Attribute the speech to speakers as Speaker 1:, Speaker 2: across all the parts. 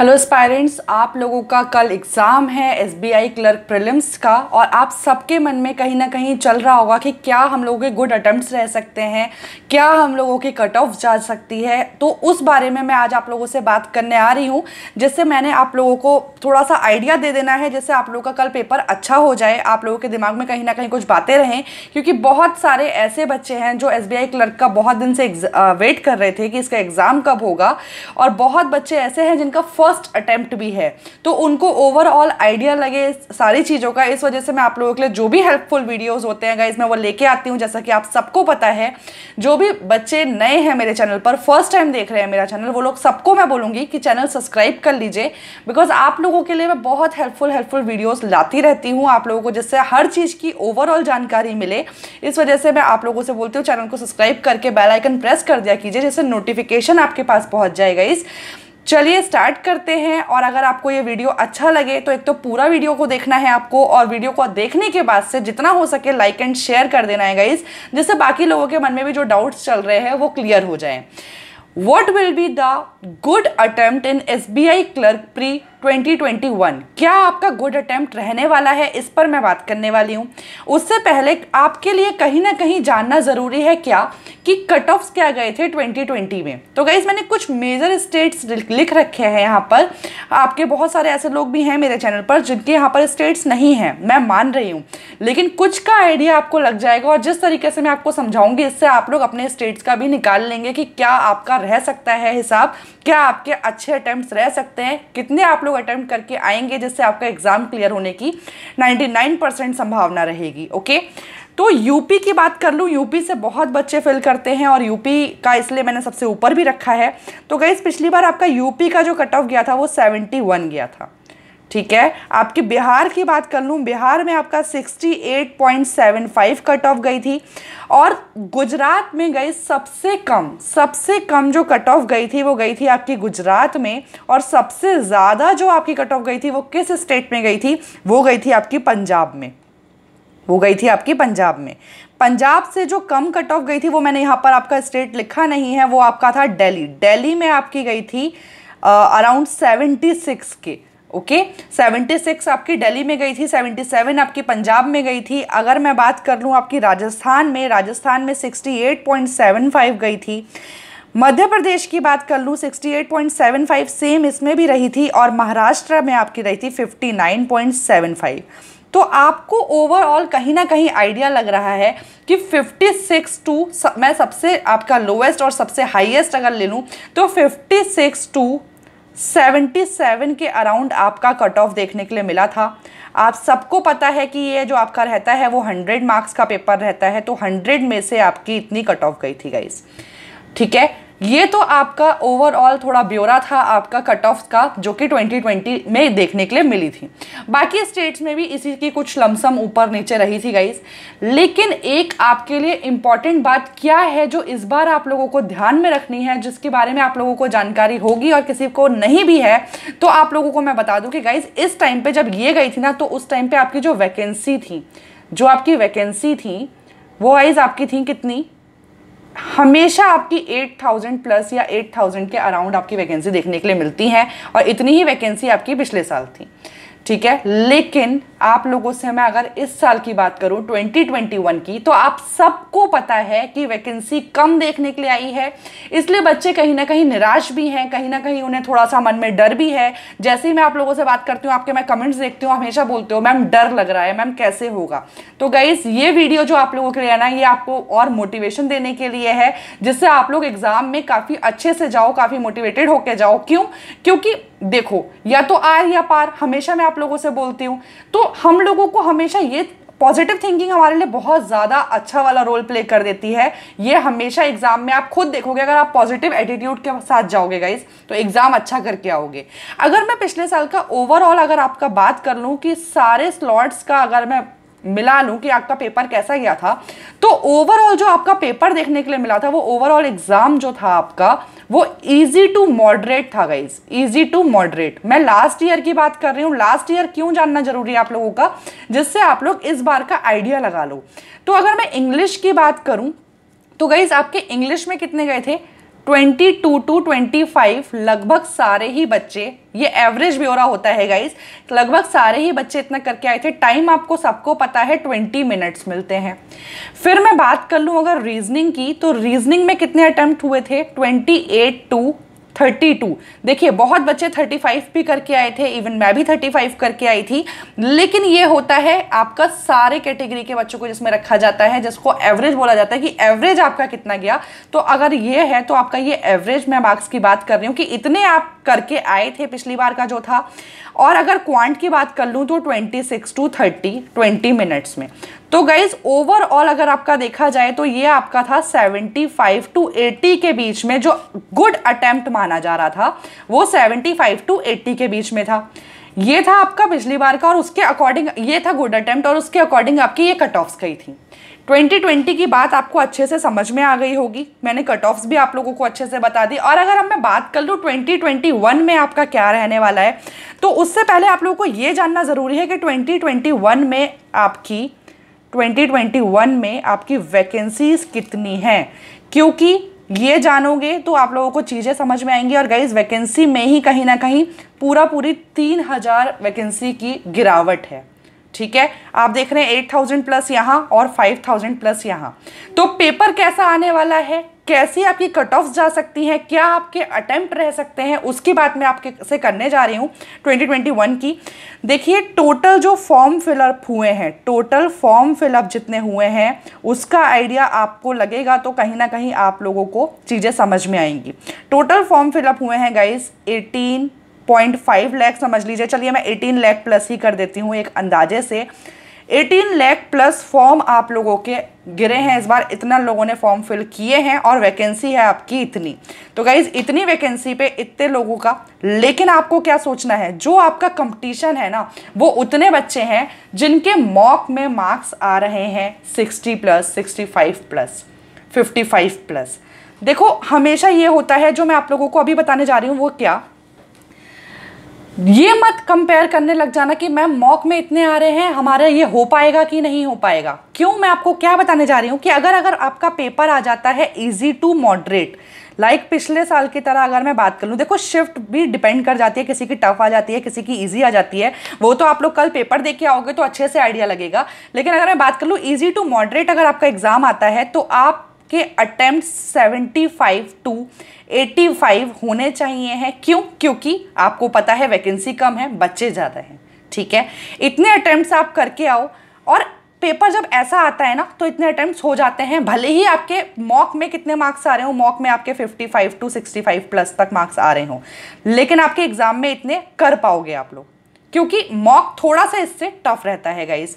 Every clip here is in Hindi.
Speaker 1: हेलो स्पायरेंट्स आप लोगों का कल एग्ज़ाम है S B I clerk prelims का और आप सबके मन में कहीं ना कहीं चल रहा होगा कि क्या हम लोगों के गुड अटेम्प्ट रह सकते हैं क्या हम लोगों की कट ऑफ जा सकती है तो उस बारे में मैं आज आप लोगों से बात करने आ रही हूँ जिससे मैंने आप लोगों को थोड़ा सा आइडिया दे देना है जैसे आप लोगों का कल पेपर अच्छा हो जाए आप लोगों के दिमाग में कहीं ना कहीं कुछ बातें रहें क्योंकि बहुत सारे ऐसे बच्चे हैं जो एस बी आई क्लर्क का बहुत दिन से वेट कर रहे थे कि इसका एग्ज़ाम कब होगा और बहुत बच्चे ऐसे हैं जिनका फर्स्ट फर्स्ट अटेम्प्ट भी है तो उनको ओवरऑल आइडिया लगे सारी चीज़ों का इस वजह से मैं आप लोगों के लिए जो भी हेल्पफुल वीडियोज़ होते हैं गाइज मैं वो लेके आती हूँ जैसा कि आप सबको पता है जो भी बच्चे नए हैं मेरे चैनल पर फर्स्ट टाइम देख रहे हैं मेरा चैनल वो लोग सबको मैं बोलूँगी कि चैनल सब्सक्राइब कर लीजिए बिकॉज आप लोगों के लिए मैं बहुत हेल्पफुल हेल्पफुल वीडियोज़ लाती रहती हूँ आप लोगों को जिससे हर चीज़ की ओवरऑल जानकारी मिले इस वजह से मैं आप लोगों से बोलती हूँ चैनल को सब्सक्राइब करके बेल आइकन प्रेस कर दिया कीजिए जैसे नोटिफिकेशन आपके पास पहुँच जाएगा इस चलिए स्टार्ट करते हैं और अगर आपको ये वीडियो अच्छा लगे तो एक तो पूरा वीडियो को देखना है आपको और वीडियो को देखने के बाद से जितना हो सके लाइक एंड शेयर कर देना है गाइज जिससे बाकी लोगों के मन में भी जो डाउट्स चल रहे हैं वो क्लियर हो जाए what will be the good attempt in S B I clerk pre 2021 क्या आपका गुड अटैम्प्ट रहने वाला है इस पर मैं बात करने वाली हूँ उससे पहले आपके लिए कहीं ना कहीं जानना ज़रूरी है क्या कि कट ऑफ्स क्या गए थे 2020 में तो गई मैंने कुछ मेजर स्टेट्स लिख रखे हैं यहाँ पर आपके बहुत सारे ऐसे लोग भी हैं मेरे चैनल पर जिनके यहाँ पर स्टेट्स नहीं हैं मैं मान रही हूँ लेकिन कुछ का आइडिया आपको लग जाएगा और जिस तरीके से मैं आपको समझाऊंगी इससे आप लोग अपने स्टेट्स का भी निकाल लेंगे कि क्या आपका रह सकता है हिसाब क्या आपके अच्छे अटैम्प्ट रह सकते हैं कितने आप लोग लोग अटैम्प्ट करके आएंगे जिससे आपका एग्ज़ाम क्लियर होने की 99 परसेंट संभावना रहेगी ओके तो यूपी की बात कर लूँ यूपी से बहुत बच्चे फिल करते हैं और यूपी का इसलिए मैंने सबसे ऊपर भी रखा है तो गई पिछली बार आपका यूपी का जो कट ऑफ गया था वो सेवेंटी गया था ठीक है आपके बिहार की बात कर लूँ बिहार में आपका 68.75 कट ऑफ गई थी और गुजरात में गई सबसे कम सबसे कम जो कट ऑफ गई थी वो गई थी आपकी गुजरात में और सबसे ज़्यादा जो आपकी कट ऑफ गई थी वो किस स्टेट में गई थी वो गई थी आपकी पंजाब में वो गई थी आपकी पंजाब में पंजाब से जो कम कट ऑफ गई थी वो मैंने यहाँ पर आपका स्टेट लिखा नहीं है वो आपका था दिल्ली दिल्ली में आपकी गई थी अराउंड सेवेंटी सिक्स के ओके सेवेंटी सिक्स आपकी दिल्ली में गई थी सेवेंटी सेवन आपकी पंजाब में गई थी अगर मैं बात कर लूँ आपकी राजस्थान में राजस्थान में sixty eight point seven five गई थी मध्य प्रदेश की बात कर लूँ 68.75 सेम इसमें भी रही थी और महाराष्ट्र में आपकी रही थी 59.75 तो आपको ओवरऑल कहीं ना कहीं आइडिया लग रहा है कि 56 टू मैं सबसे आपका लोवेस्ट और सबसे हाईएस्ट अगर ले लूँ तो 56 टू 77 के अराउंड आपका कट ऑफ देखने के लिए मिला था आप सबको पता है कि ये जो आपका रहता है वो 100 मार्क्स का पेपर रहता है तो 100 में से आपकी इतनी कट ऑफ गई थी गाइस ठीक है ये तो आपका ओवरऑल थोड़ा ब्योरा था आपका कट ऑफ का जो कि 2020 में देखने के लिए मिली थी बाकी स्टेट्स में भी इसी की कुछ लमसम ऊपर नीचे रही थी गाइज लेकिन एक आपके लिए इम्पॉर्टेंट बात क्या है जो इस बार आप लोगों को ध्यान में रखनी है जिसके बारे में आप लोगों को जानकारी होगी और किसी को नहीं भी है तो आप लोगों को मैं बता दूँ कि गाइज इस टाइम पर जब ये गई थी ना तो उस टाइम पर आपकी जो वैकेंसी थी जो आपकी वैकेंसी थी वो आइज़ आपकी थी कितनी हमेशा आपकी 8000 प्लस या 8000 के अराउंड आपकी वैकेंसी देखने के लिए मिलती हैं और इतनी ही वैकेंसी आपकी पिछले साल थी ठीक है लेकिन आप लोगों से मैं अगर इस साल की बात करूं 2021 की तो आप सबको पता है कि वैकेंसी कम देखने के लिए आई है इसलिए बच्चे कहीं ना कहीं निराश भी हैं कहीं ना कहीं उन्हें थोड़ा सा मन में डर भी है जैसे ही मैं आप लोगों से बात करती हूँ आपके मैं कमेंट्स देखती हूँ हमेशा बोलते हो मैम डर लग रहा है मैम कैसे होगा तो गाइज ये वीडियो जो आप लोगों के लिए है ना ये आपको और मोटिवेशन देने के लिए है जिससे आप लोग एग्जाम में काफ़ी अच्छे से जाओ काफ़ी मोटिवेटेड होकर जाओ क्यों क्योंकि देखो या तो आर या पार हमेशा मैं आप लोगों से बोलती हूँ तो हम लोगों को हमेशा ये पॉजिटिव थिंकिंग हमारे लिए बहुत ज़्यादा अच्छा वाला रोल प्ले कर देती है ये हमेशा एग्जाम में आप खुद देखोगे अगर आप पॉजिटिव एटीट्यूड के साथ जाओगे गाइज तो एग्ज़ाम अच्छा करके आओगे अगर मैं पिछले साल का ओवरऑल अगर आपका बात कर लूँ कि सारे स्लॉट्स का अगर मैं मिला लूँ कि आपका पेपर कैसा गया था तो ओवरऑल जो आपका पेपर देखने के लिए मिला था वो ओवरऑल एग्ज़ाम जो था आपका वो इजी टू मॉडरेट था गाइज इजी टू मॉडरेट मैं लास्ट ईयर की बात कर रही हूँ लास्ट ईयर क्यों जानना जरूरी है आप लोगों का जिससे आप लोग इस बार का आइडिया लगा लो तो अगर मैं इंग्लिश की बात करूँ तो गाइज आपके इंग्लिश में कितने गए थे twenty two to twenty five लगभग सारे ही बच्चे ये एवरेज ब्यौरा होता है गाइज लगभग सारे ही बच्चे इतना करके आए थे टाइम आपको सबको पता है ट्वेंटी मिनट्स मिलते हैं फिर मैं बात कर लूँ अगर रीजनिंग की तो रीजनिंग में कितने अटैम्प्ट हुए थे twenty eight to thirty two देखिए बहुत बच्चे थर्टी फाइव भी करके आए थे इवन मैं भी थर्टी फाइव करके आई थी लेकिन ये होता है आपका सारे कैटेगरी के बच्चों को जिसमें रखा जाता है जिसको एवरेज बोला जाता है कि एवरेज आपका कितना गया तो अगर ये है तो आपका ये एवरेज मैं मार्क्स की बात कर रही हूँ कि इतने आप करके आए थे पिछली बार का जो था और अगर क्वांट की बात कर लूँ तो 26 टू 30 20 मिनट्स में तो गाइज ओवरऑल अगर आपका देखा जाए तो ये आपका था 75 टू 80 के बीच में जो गुड अटैम्प्ट माना जा रहा था वो 75 टू 80 के बीच में था ये था आपका पिछली बार का और उसके अकॉर्डिंग ये था गुड अटैम्प्ट और उसके अकॉर्डिंग आपकी ये कट ऑफ्स गई थी 2020 की बात आपको अच्छे से समझ में आ गई होगी मैंने कट ऑफ्स भी आप लोगों को अच्छे से बता दी और अगर हम मैं बात कर लूँ 2021 में आपका क्या रहने वाला है तो उससे पहले आप लोगों को ये जानना ज़रूरी है कि 2021 में आपकी 2021 में आपकी वैकेंसीज कितनी हैं क्योंकि ये जानोगे तो आप लोगों को चीज़ें समझ में आएंगी और गाइज वैकेंसी में ही कहीं ना कहीं पूरा पूरी तीन हज़ार वैकेंसी की गिरावट है ठीक है आप देख रहे हैं एट थाउजेंड प्लस यहाँ और फाइव थाउजेंड प्लस यहाँ तो पेपर कैसा आने वाला है कैसी आपकी कट ऑफ जा सकती हैं क्या आपके अटैम्प्ट रह सकते हैं उसकी बात मैं आपके से करने जा रही हूँ 2021 की देखिए टोटल जो फॉर्म फिलअप हुए हैं टोटल फॉर्म फिलअप जितने हुए हैं उसका आइडिया आपको लगेगा तो कहीं ना कहीं आप लोगों को चीज़ें समझ में आएंगी टोटल फॉर्म फिलअप हुए हैं guys eighteen point five lakh समझ लीजिए चलिए मैं एटीन लैख प्लस ही कर देती हूँ एक अंदाजे से एटीन लैख प्लस फॉर्म आप लोगों के गिरे हैं इस बार इतना लोगों ने फॉर्म फिल किए हैं और वैकेंसी है आपकी इतनी तो गाइज इतनी वैकेंसी पे इतने लोगों का लेकिन आपको क्या सोचना है जो आपका कंपटीशन है ना वो उतने बच्चे हैं जिनके मॉक में मार्क्स आ रहे हैं sixty plus sixty five plus fifty five plus देखो हमेशा ये होता है जो मैं आप लोगों को अभी बताने जा रही हूँ वो क्या ये मत कंपेयर करने लग जाना कि मैम मॉक में इतने आ रहे हैं हमारा ये हो पाएगा कि नहीं हो पाएगा क्यों मैं आपको क्या बताने जा रही हूँ कि अगर अगर आपका पेपर आ जाता है इजी टू मॉडरेट लाइक पिछले साल की तरह अगर मैं बात कर लूँ देखो शिफ्ट भी डिपेंड कर जाती है किसी की टफ आ जाती है किसी की ईजी आ जाती है वो तो आप लोग कल पेपर देके के आओगे तो अच्छे से आइडिया लगेगा लेकिन अगर मैं बात कर लूँ ईजी टू मॉडरेट अगर आपका एग्ज़ाम आता है तो आप अटैम्प्ट सेवेंटी 75 टू 85 होने चाहिए हैं क्यों क्योंकि आपको पता है वैकेंसी कम है बच्चे ज़्यादा हैं ठीक है इतने अटैम्प्ट आप करके आओ और पेपर जब ऐसा आता है ना तो इतने अटैम्प्ट हो जाते हैं भले ही आपके मॉक में कितने मार्क्स आ रहे हो मॉक में आपके 55 टू 65 प्लस तक मार्क्स आ रहे हो लेकिन आपके एग्ज़ाम में इतने कर पाओगे आप लोग क्योंकि मॉक थोड़ा सा इससे टफ रहता है गाइज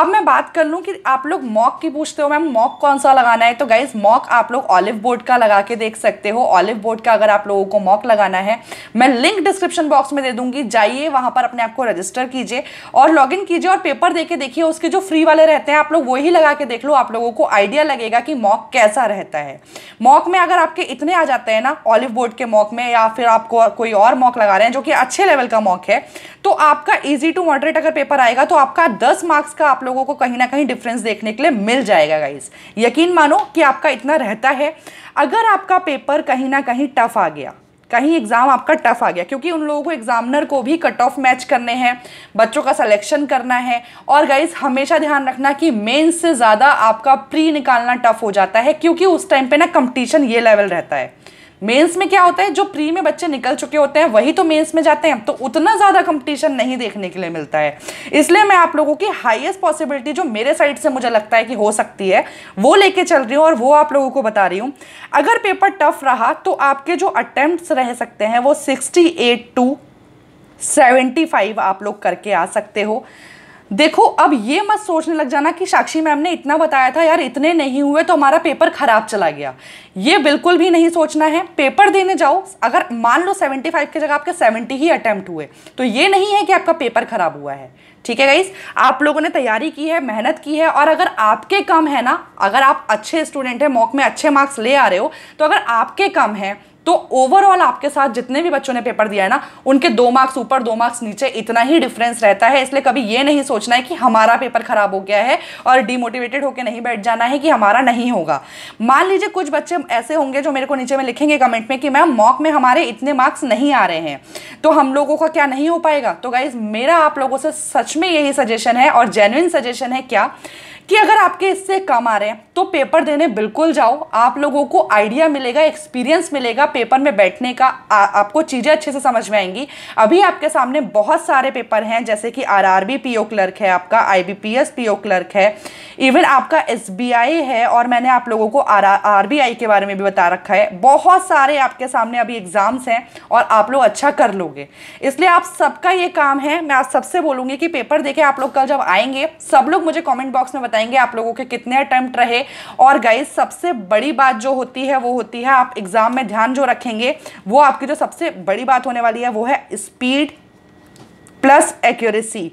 Speaker 1: अब मैं बात कर लूँ कि आप लोग मॉक की पूछते हो मैम मॉक कौन सा लगाना है तो गाइज मॉक आप लोग ऑलिव बोर्ड का लगा के देख सकते हो ऑलिव बोर्ड का अगर आप लोगों को मॉक लगाना है मैं लिंक डिस्क्रिप्शन बॉक्स में दे दूंगी जाइए वहाँ पर अपने आप को रजिस्टर कीजिए और लॉगिन कीजिए और पेपर दे के देखिए उसके जो फ्री वाले रहते हैं आप लोग वही लगा के देख लो आप लोगों को आइडिया लगेगा कि मॉक कैसा रहता है मॉक में अगर आपके इतने आ जाते हैं ना ऑलिव बोर्ड के मॉक में या फिर आपको कोई और मॉक लगा रहे हैं जो कि अच्छे लेवल का मॉक है तो आपका इजी टू मॉडरेट अगर पेपर आएगा तो आपका दस मार्क्स का आप लोगों को कहीं ना कहीं डिफरेंस देखने के लिए मिल जाएगा गाइज यकीन मानो कि आपका इतना रहता है अगर आपका पेपर कहीं ना कहीं टफ आ गया कहीं एग्ज़ाम आपका टफ आ गया क्योंकि उन लोगों को एग्जामिनर को भी कट ऑफ मैच करने हैं बच्चों का सिलेक्शन करना है और गाइज हमेशा ध्यान रखना कि मेंस से ज़्यादा आपका प्री निकालना टफ हो जाता है क्योंकि उस टाइम पे ना कंपटीशन ये लेवल रहता है मेंस में क्या होता है जो प्री में बच्चे निकल चुके होते हैं वही तो मेंस में जाते हैं तो उतना ज़्यादा कंपटीशन नहीं देखने के लिए मिलता है इसलिए मैं आप लोगों की हाईएस्ट पॉसिबिलिटी जो मेरे साइड से मुझे लगता है कि हो सकती है वो लेके चल रही हूँ और वो आप लोगों को बता रही हूँ अगर पेपर टफ रहा तो आपके जो अटैम्प्ट रह सकते हैं वो सिक्सटी टू सेवेंटी फाइव आप लोग करके आ सकते हो देखो अब ये मत सोचने लग जाना कि साक्षी मैम ने इतना बताया था यार इतने नहीं हुए तो हमारा पेपर खराब चला गया ये बिल्कुल भी नहीं सोचना है पेपर देने जाओ अगर मान लो 75 की जगह आपके 70 ही अटैम्प्ट हुए तो ये नहीं है कि आपका पेपर खराब हुआ है ठीक है गाइस आप लोगों ने तैयारी की है मेहनत की है और अगर आपके कम है ना अगर आप अच्छे स्टूडेंट हैं मॉक में अच्छे मार्क्स ले आ रहे हो तो अगर आपके कम है तो ओवरऑल आपके साथ जितने भी बच्चों ने पेपर दिया है ना उनके दो मार्क्स ऊपर दो मार्क्स नीचे इतना ही डिफरेंस रहता है इसलिए कभी ये नहीं सोचना है कि हमारा पेपर खराब हो गया है और डिमोटिवेटेड होकर नहीं बैठ जाना है कि हमारा नहीं होगा मान लीजिए कुछ बच्चे ऐसे होंगे जो मेरे को नीचे में लिखेंगे कमेंट में कि मैम मॉक में हमारे इतने मार्क्स नहीं आ रहे हैं तो हम लोगों का क्या नहीं हो पाएगा तो गाइज मेरा आप लोगों से सच में यही सजेशन है और जेन्यन सजेशन है क्या कि अगर आपके इससे कम आ रहे हैं तो पेपर देने बिल्कुल जाओ आप लोगों को आइडिया मिलेगा एक्सपीरियंस मिलेगा पेपर में बैठने का आ, आपको चीज़ें अच्छे से समझ में आएंगी अभी आपके सामने बहुत सारे पेपर हैं जैसे कि R R B P O clerk है आपका I B P S P O clerk है इवन आपका एस बी आई है और मैंने आप लोगों को आर आर बी आई के बारे में भी बता रखा है बहुत सारे आपके सामने अभी एग्ज़ाम्स हैं और आप लोग अच्छा कर लोगे इसलिए आप सबका ये काम है मैं आप सबसे बोलूँगी कि पेपर देखें आप लोग कल जब आएंगे सब लोग मुझे कॉमेंट बॉक्स में बता बताएंगे आप लोगों के कितने अटैम्प्ट रहे और गाइज सबसे बड़ी बात जो होती है वो होती है आप एग्ज़ाम में ध्यान जो रखेंगे वो आपकी जो सबसे बड़ी बात होने वाली है वो है speed plus accuracy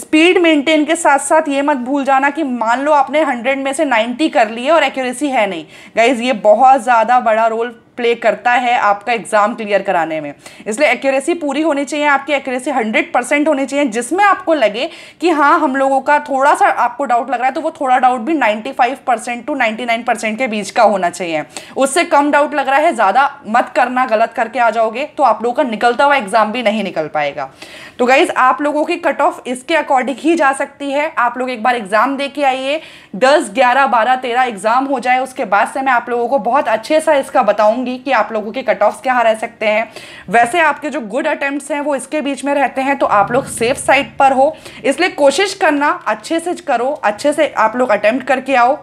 Speaker 1: speed maintain के साथ साथ ये मत भूल जाना कि मान लो आपने 100 में से 90 कर लिए और एक्यूरेसी है नहीं गाइज ये बहुत ज़्यादा बड़ा रोल प्ले करता है आपका एग्ज़ाम क्लियर कराने में इसलिए एक्यूरेसी पूरी होनी चाहिए आपकी एक्यूरेसी हंड्रेड परसेंट होनी चाहिए जिसमें आपको लगे कि हाँ हम लोगों का थोड़ा सा आपको डाउट लग रहा है तो वो थोड़ा डाउट भी ninety five percent to ninety nine percent के बीच का होना चाहिए उससे कम डाउट लग रहा है ज़्यादा मत करना गलत करके आ जाओगे तो आप लोगों का निकलता हुआ एग्ज़ाम भी नहीं निकल पाएगा तो गाइज़ आप लोगों की कट ऑफ इसके अकॉर्डिंग ही जा सकती है आप लोग एक बार एग्ज़ाम दे के आइए दस ग्यारह बारह तेरह एग्ज़ाम हो जाए उसके बाद से मैं आप लोगों को बहुत अच्छे सा इसका बताऊँगी दूंगी कि आप लोगों के कट ऑफ क्या रह सकते हैं वैसे आपके जो गुड अटेम्प्ट हैं वो इसके बीच में रहते हैं तो आप लोग सेफ साइड पर हो इसलिए कोशिश करना अच्छे से करो अच्छे से आप लोग अटैम्प्ट करके आओ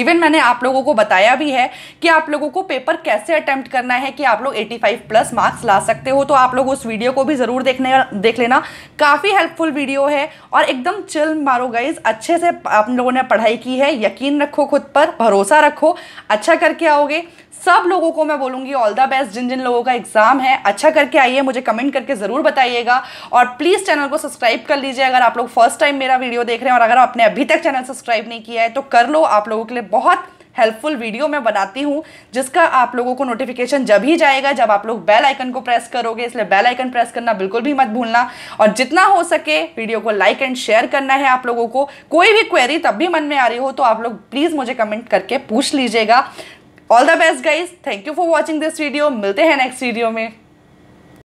Speaker 1: इवन मैंने आप लोगों को बताया भी है कि आप लोगों को पेपर कैसे अटैम्प्ट करना है कि आप लोग 85 प्लस मार्क्स ला सकते हो तो आप लोग उस वीडियो को भी ज़रूर देखने देख लेना काफ़ी हेल्पफुल वीडियो है और एकदम चिल मारो गाइज अच्छे से आप लोगों ने पढ़ाई की है यकीन रखो खुद पर भरोसा रखो अच्छा करके आओगे सब लोगों को मैं बोलूँगी ऑल द बेस्ट जिन जिन लोगों का एग्ज़ाम है अच्छा करके आइए मुझे कमेंट करके ज़रूर बताइएगा और प्लीज़ चैनल को सब्सक्राइब कर लीजिए अगर आप लोग फर्स्ट टाइम मेरा वीडियो देख रहे हैं और अगर आपने अभी तक चैनल सब्सक्राइब नहीं किया है तो कर लो आप लोगों के लिए बहुत हेल्पफुल वीडियो मैं बनाती हूँ जिसका आप लोगों को नोटिफिकेशन जब ही जाएगा जब आप लोग बेल आइकन को प्रेस करोगे इसलिए बेल आइकन प्रेस करना बिल्कुल भी मत भूलना और जितना हो सके वीडियो को लाइक एंड शेयर करना है आप लोगों को कोई भी क्वेरी तब भी मन में आ रही हो तो आप लोग प्लीज़ मुझे कमेंट करके पूछ लीजिएगा all the best guys thank you for watching this video मिलते हैं नेक्स्ट वीडियो में